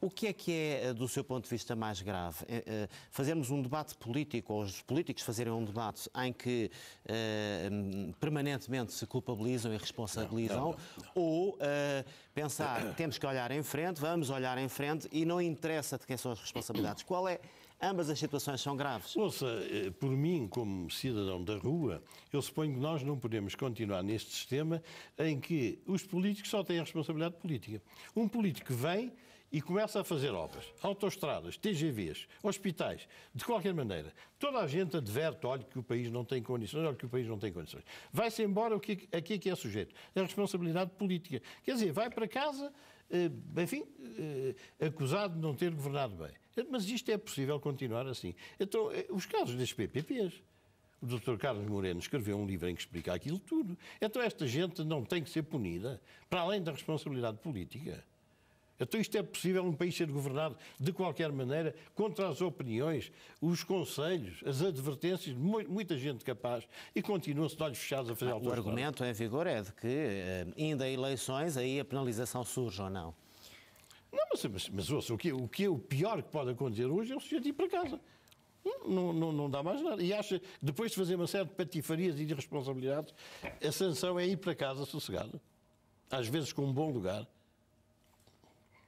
o que é que é, eh, do seu ponto de vista, mais grave? Eh, eh, fazermos um debate político, ou os políticos fazerem um debate em que permanentemente se culpabilizam e responsabilizam, não, não, não, ou uh, pensar, temos que olhar em frente, vamos olhar em frente e não interessa de quem são as responsabilidades. Qual é Ambas as situações são graves. Ouça, eh, por mim, como cidadão da rua, eu suponho que nós não podemos continuar neste sistema em que os políticos só têm a responsabilidade política. Um político vem e começa a fazer obras, autoestradas, TGVs, hospitais, de qualquer maneira. Toda a gente adverte, olha que o país não tem condições, olha que o país não tem condições. Vai-se embora, o que, a que é que é sujeito? É a responsabilidade política. Quer dizer, vai para casa, eh, enfim, eh, acusado de não ter governado bem. Mas isto é possível continuar assim. Então, eh, os casos das PPPs. O Dr. Carlos Moreno escreveu um livro em que explica aquilo tudo. Então, esta gente não tem que ser punida, para além da responsabilidade política. Então isto é possível um país ser governado de qualquer maneira, contra as opiniões, os conselhos, as advertências, muita gente capaz e continua-se de olhos fechados a fazer ah, O argumento em vigor é de que, eh, ainda há eleições, aí a penalização surge ou não? ouça, mas, mas ouça, o que, o que é o pior que pode acontecer hoje é o senhor ir para casa. Não, não, não, dá mais nada. E acha, depois de fazer uma série de patifarias e de responsabilidades, a sanção é ir para casa sossegado. Às vezes com um bom lugar.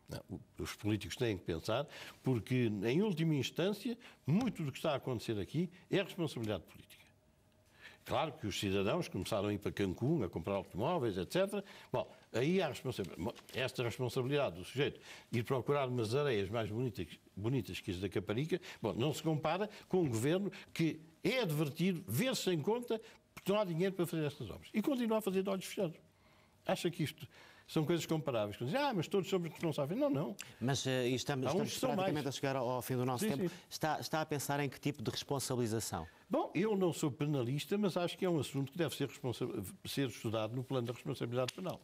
Não, os políticos têm que pensar, porque, em última instância, muito do que está a acontecer aqui é responsabilidade política. Claro que os cidadãos começaram a ir para Cancún a comprar automóveis, etc. Bom, aí há responsabilidade. Esta responsabilidade do sujeito ir procurar umas areias mais bonitas, bonitas que as da Caparica, bom, não se compara com um governo que é advertido, vê-se em conta, porque não há dinheiro para fazer estas obras. E continua a fazer de olhos fechados. Acha que isto são coisas comparáveis. Dizem, ah, mas todos somos responsáveis. Não, não. Mas uh, estamos, estamos praticamente a chegar ao, ao, fim do nosso sim, tempo. Sim. Está, está a pensar em que tipo de responsabilização? Bom, eu não sou penalista, mas acho que é um assunto que deve ser, ser estudado no plano da responsabilidade penal.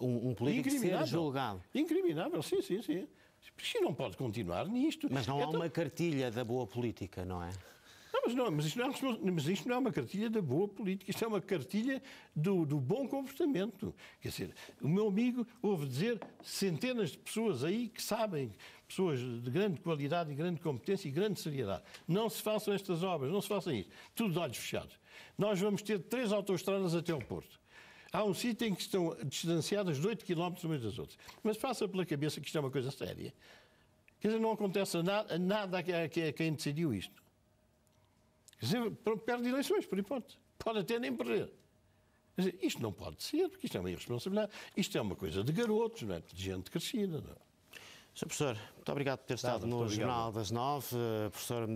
Um, um político ser julgado. Incriminável, sim, sim, sim. Se não pode continuar nisto. Mas não há então uma cartilha da boa política, não é? mas, não, mas, isto não é, mas isto não é uma cartilha da boa política, isto é uma cartilha do, do bom comportamento. Quer dizer, o meu amigo ouve dizer centenas de pessoas aí que sabem, pessoas de grande qualidade e grande competência e grande seriedade. Não se façam estas obras, não se façam isto. Tudo de olhos fechados. Nós vamos ter três autoestradas até o Porto. Há um sítio em que estão distanciadas de 8 km umas das outras. Mas passa pela cabeça que isto é uma coisa séria. Quer dizer, não acontece nada, nada a quem decidiu isto. Quer dizer, perde eleições, por hipótese. Pode até nem perder. Quer dizer, isto não pode ser, porque isto é uma irresponsabilidade. Isto é uma coisa de garotos, não é? De gente crescida, não é? Sr. Professor, muito obrigado por ter estado Nada, no Jornal das Nove. Eh, professor